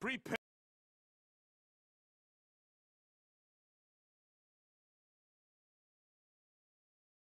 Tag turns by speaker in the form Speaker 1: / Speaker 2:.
Speaker 1: Prepare.